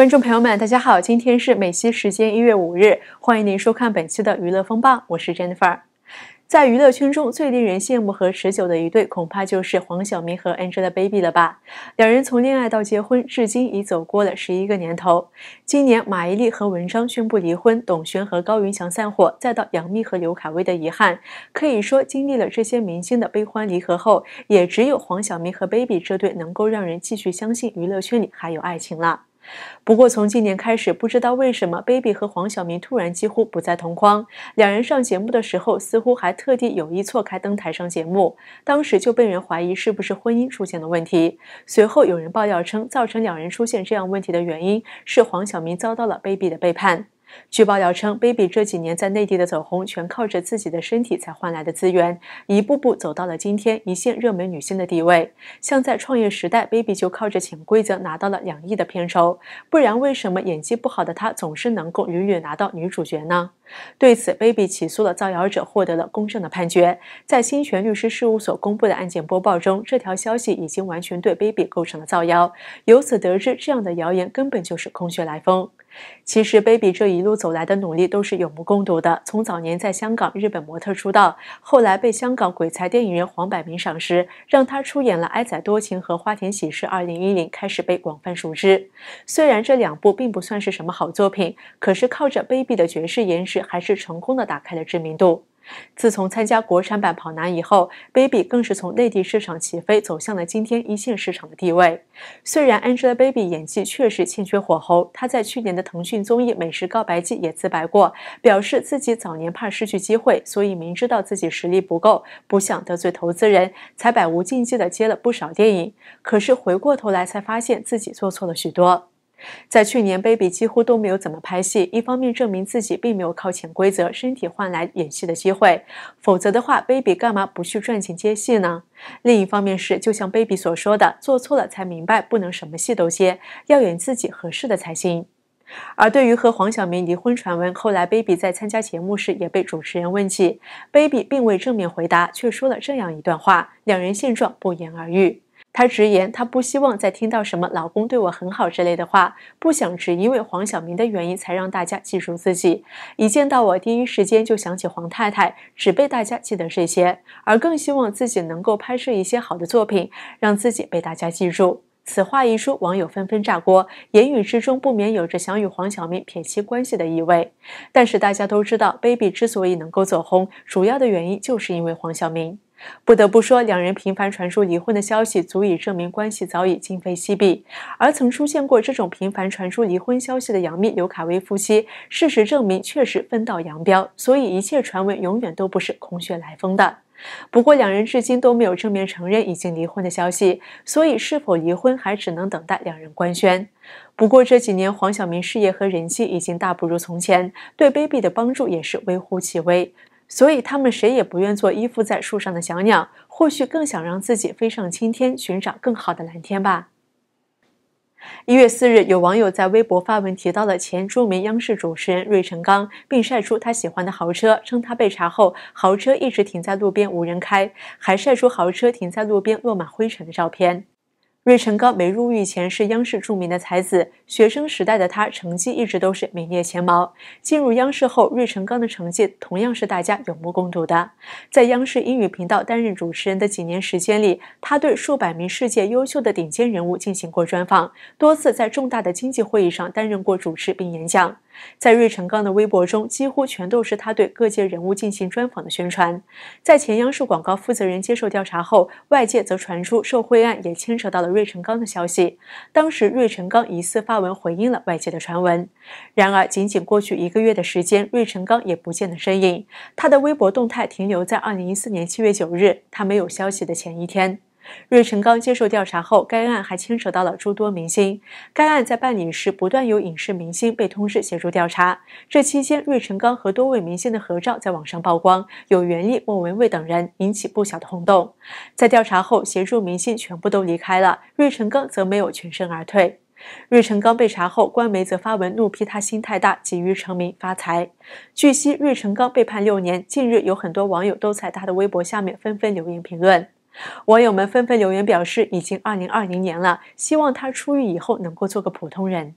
观众朋友们，大家好，今天是美西时间一月五日，欢迎您收看本期的娱乐风暴，我是 Jennifer。在娱乐圈中最令人羡慕和持久的一对，恐怕就是黄晓明和 Angelababy 了吧？两人从恋爱到结婚，至今已走过了十一个年头。今年马伊琍和文章宣布离婚，董璇和高云翔散伙，再到杨幂和刘恺威的遗憾，可以说经历了这些明星的悲欢离合后，也只有黄晓明和 Baby 这对能够让人继续相信娱乐圈里还有爱情了。不过，从今年开始，不知道为什么，baby 和黄晓明突然几乎不再同框。两人上节目的时候，似乎还特地有意错开登台上节目。当时就被人怀疑是不是婚姻出现了问题。随后有人爆料称，造成两人出现这样问题的原因是黄晓明遭到了 baby 的背叛。据爆料称，Baby 这几年在内地的走红，全靠着自己的身体才换来的资源，一步步走到了今天一线热门女星的地位。像在《创业时代》，Baby 就靠着潜规则拿到了两亿的片酬，不然为什么演技不好的她总是能够屡屡拿到女主角呢？对此，Baby 起诉了造谣者，获得了公正的判决。在新泉律师事务所公布的案件播报中，这条消息已经完全对 Baby 构成了造谣。由此得知，这样的谣言根本就是空穴来风。其实，Baby 这一路走来的努力都是有目共睹的。从早年在香港、日本模特出道，后来被香港鬼才电影人黄百鸣赏识，让他出演了《哀仔多情》和《花田喜事》，二零一零开始被广泛熟知。虽然这两部并不算是什么好作品，可是靠着 Baby 的绝世颜值。还是成功的打开了知名度。自从参加国产版《跑男》以后，Baby 更是从内地市场起飞，走向了今天一线市场的地位。虽然 Angelababy 演技确实欠缺火候，她在去年的腾讯综艺《美食告白季》也自白过，表示自己早年怕失去机会，所以明知道自己实力不够，不想得罪投资人，才百无禁忌的接了不少电影。可是回过头来才发现自己做错了许多。在去年，Baby 几乎都没有怎么拍戏，一方面证明自己并没有靠潜规则、身体换来演戏的机会，否则的话，Baby 干嘛不去赚钱接戏呢？另一方面是，就像 Baby 所说的，做错了才明白，不能什么戏都接，要演自己合适的才行。而对于和黄晓明离婚传闻，后来 Baby 在参加节目时也被主持人问起，Baby 并未正面回答，却说了这样一段话，两人现状不言而喻。她直言，她不希望再听到什么“老公对我很好”之类的话，不想只因为黄晓明的原因才让大家记住自己。一见到我，第一时间就想起黄太太，只被大家记得这些，而更希望自己能够拍摄一些好的作品，让自己被大家记住。此话一出，网友纷纷炸锅，言语之中不免有着想与黄晓明撇清关系的意味。但是大家都知道，Baby 之所以能够走红，主要的原因就是因为黄晓明。不得不说，两人频繁传出离婚的消息，足以证明关系早已今非昔比。而曾出现过这种频繁传出离婚消息的杨幂刘恺威夫妻，事实证明确实分道扬镳。所以一切传闻永远都不是空穴来风的。不过两人至今都没有正面承认已经离婚的消息，所以是否离婚还只能等待两人官宣。不过这几年黄晓明事业和人气已经大不如从前，对 Baby 的帮助也是微乎其微。所以他们谁也不愿做依附在树上的小鸟，或许更想让自己飞上青天，寻找更好的蓝天吧。一月四日，有网友在微博发文提到了前著名央视主持人芮成钢，并晒出他喜欢的豪车，称他被查后，豪车一直停在路边无人开，还晒出豪车停在路边落满灰尘的照片。芮成钢没入狱前是央视著名的才子，学生时代的他成绩一直都是名列前茅。进入央视后，芮成钢的成绩同样是大家有目共睹的。在央视英语频道担任主持人的几年时间里，他对数百名世界优秀的顶尖人物进行过专访，多次在重大的经济会议上担任过主持并演讲。在芮成钢的微博中，几乎全都是他对各界人物进行专访的宣传。在前央视广告负责人接受调查后，外界则传出受贿案也牵扯到了芮成钢的消息。当时，芮成钢疑似发文回应了外界的传闻。然而，仅仅过去一个月的时间，芮成钢也不见了身影，他的微博动态停留在二零一四年七月九日，他没有消息的前一天。芮成钢接受调查后，该案还牵扯到了诸多明星。该案在办理时，不断有影视明星被通知协助调查。这期间，芮成钢和多位明星的合照在网上曝光，有袁立、莫文蔚等人，引起不小的轰动。在调查后，协助明星全部都离开了，芮成钢则没有全身而退。芮成钢被查后，官媒则发文怒批他心太大，急于成名发财。据悉，芮成钢被判六年。近日，有很多网友都在他的微博下面纷纷留言评论。网友们纷纷留言表示，已经二零二零年了，希望她出狱以后能够做个普通人。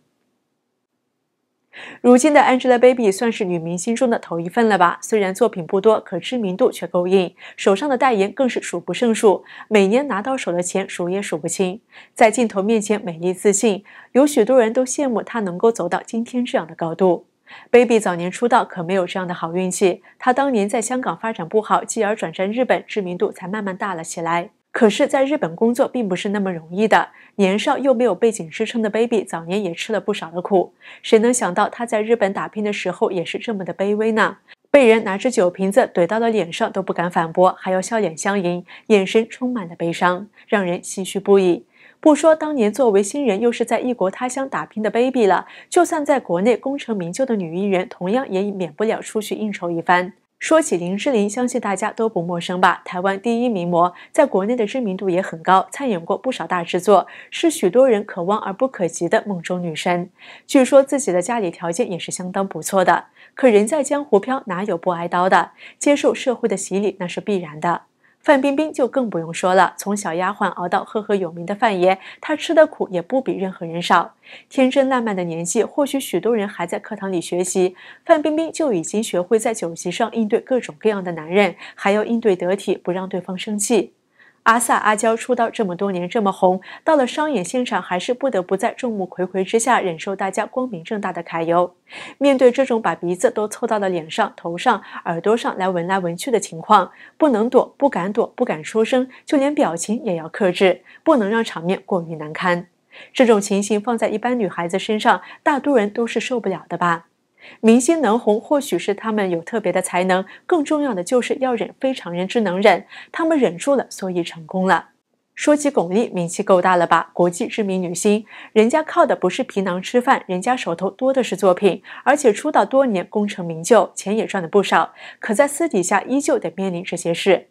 如今的 Angelababy 算是女明星中的头一份了吧？虽然作品不多，可知名度却够硬，手上的代言更是数不胜数，每年拿到手的钱数也数不清。在镜头面前美丽自信，有许多人都羡慕她能够走到今天这样的高度。Baby 早年出道可没有这样的好运气，他当年在香港发展不好，继而转战日本，知名度才慢慢大了起来。可是，在日本工作并不是那么容易的。年少又没有背景支撑的 Baby 早年也吃了不少的苦。谁能想到他在日本打拼的时候也是这么的卑微呢？被人拿着酒瓶子怼到了脸上都不敢反驳，还要笑脸相迎，眼神充满了悲伤，让人唏嘘不已。不说当年作为新人又是在异国他乡打拼的 baby 了，就算在国内功成名就的女艺人，同样也免不了出去应酬一番。说起林志玲，相信大家都不陌生吧？台湾第一名模，在国内的知名度也很高，参演过不少大制作，是许多人可望而不可及的梦中女神。据说自己的家里条件也是相当不错的，可人在江湖飘，哪有不挨刀的？接受社会的洗礼，那是必然的。范冰冰就更不用说了，从小丫鬟熬到赫赫有名的范爷，她吃的苦也不比任何人少。天真烂漫的年纪，或许许多人还在课堂里学习，范冰冰就已经学会在酒席上应对各种各样的男人，还要应对得体，不让对方生气。阿萨阿娇出道这么多年这么红，到了商演现场还是不得不在众目睽睽之下忍受大家光明正大的揩油。面对这种把鼻子都凑到了脸上、头上、耳朵上来闻来闻去的情况，不能躲，不敢躲，不敢出声，就连表情也要克制，不能让场面过于难堪。这种情形放在一般女孩子身上，大多人都是受不了的吧。明星能红，或许是他们有特别的才能，更重要的就是要忍非常人之能忍。他们忍住了，所以成功了。说起巩俐，名气够大了吧？国际知名女星，人家靠的不是皮囊吃饭，人家手头多的是作品，而且出道多年功成名就，钱也赚了不少。可在私底下，依旧得面临这些事。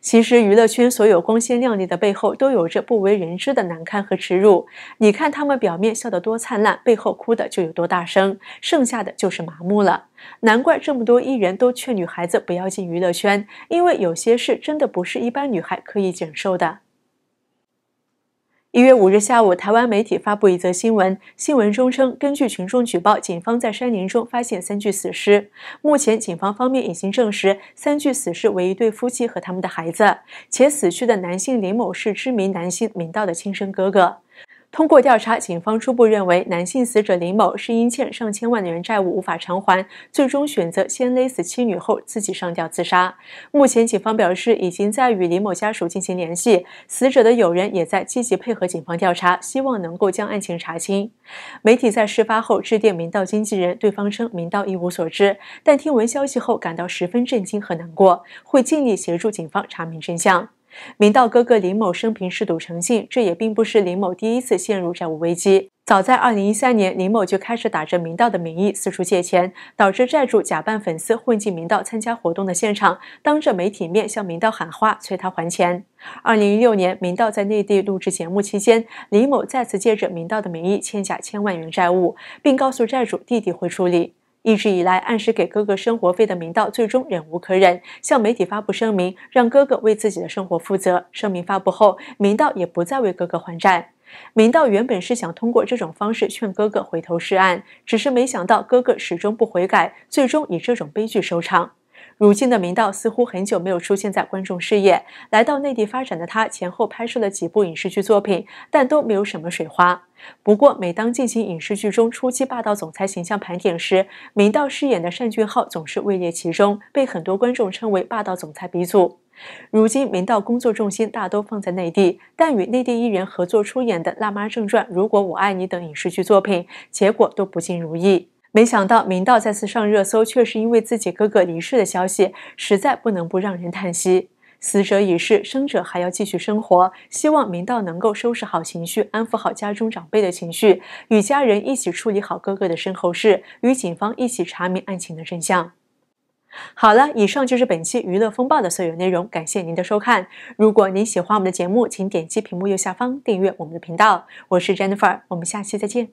其实，娱乐圈所有光鲜亮丽的背后，都有着不为人知的难堪和耻辱。你看，他们表面笑得多灿烂，背后哭的就有多大声，剩下的就是麻木了。难怪这么多艺人都劝女孩子不要进娱乐圈，因为有些事真的不是一般女孩可以忍受的。一月五日下午，台湾媒体发布一则新闻。新闻中称，根据群众举报，警方在山林中发现三具死尸。目前，警方方面已经证实，三具死尸为一对夫妻和他们的孩子，且死去的男性林某是知名男星明道的亲生哥哥。通过调查，警方初步认为，男性死者林某是因欠上千万元债务无法偿还，最终选择先勒死妻女后自己上吊自杀。目前，警方表示已经在与林某家属进行联系，死者的友人也在积极配合警方调查，希望能够将案情查清。媒体在事发后致电明道经纪人，对方称明道一无所知，但听闻消息后感到十分震惊和难过，会尽力协助警方查明真相。明道哥哥林某生平嗜赌成性，这也并不是林某第一次陷入债务危机。早在2013年，林某就开始打着明道的名义四处借钱，导致债主假扮粉丝混进明道参加活动的现场，当着媒体面向明道喊话，催他还钱。2016年，明道在内地录制节目期间，林某再次借着明道的名义欠下千万元债务，并告诉债主弟弟会处理。一直以来按时给哥哥生活费的明道，最终忍无可忍，向媒体发布声明，让哥哥为自己的生活负责。声明发布后，明道也不再为哥哥还债。明道原本是想通过这种方式劝哥哥回头是岸，只是没想到哥哥始终不悔改，最终以这种悲剧收场。如今的明道似乎很久没有出现在观众视野。来到内地发展的他，前后拍摄了几部影视剧作品，但都没有什么水花。不过，每当进行影视剧中初期霸道总裁形象盘点时，明道饰演的单俊浩总是位列其中，被很多观众称为霸道总裁鼻祖。如今，明道工作重心大多放在内地，但与内地艺人合作出演的《辣妈正传》《如果我爱你》等影视剧作品，结果都不尽如意。没想到明道再次上热搜，却是因为自己哥哥离世的消息，实在不能不让人叹息。死者已逝，生者还要继续生活。希望明道能够收拾好情绪，安抚好家中长辈的情绪，与家人一起处理好哥哥的身后事，与警方一起查明案情的真相。好了，以上就是本期娱乐风暴的所有内容，感谢您的收看。如果您喜欢我们的节目，请点击屏幕右下方订阅我们的频道。我是 Jennifer，我们下期再见。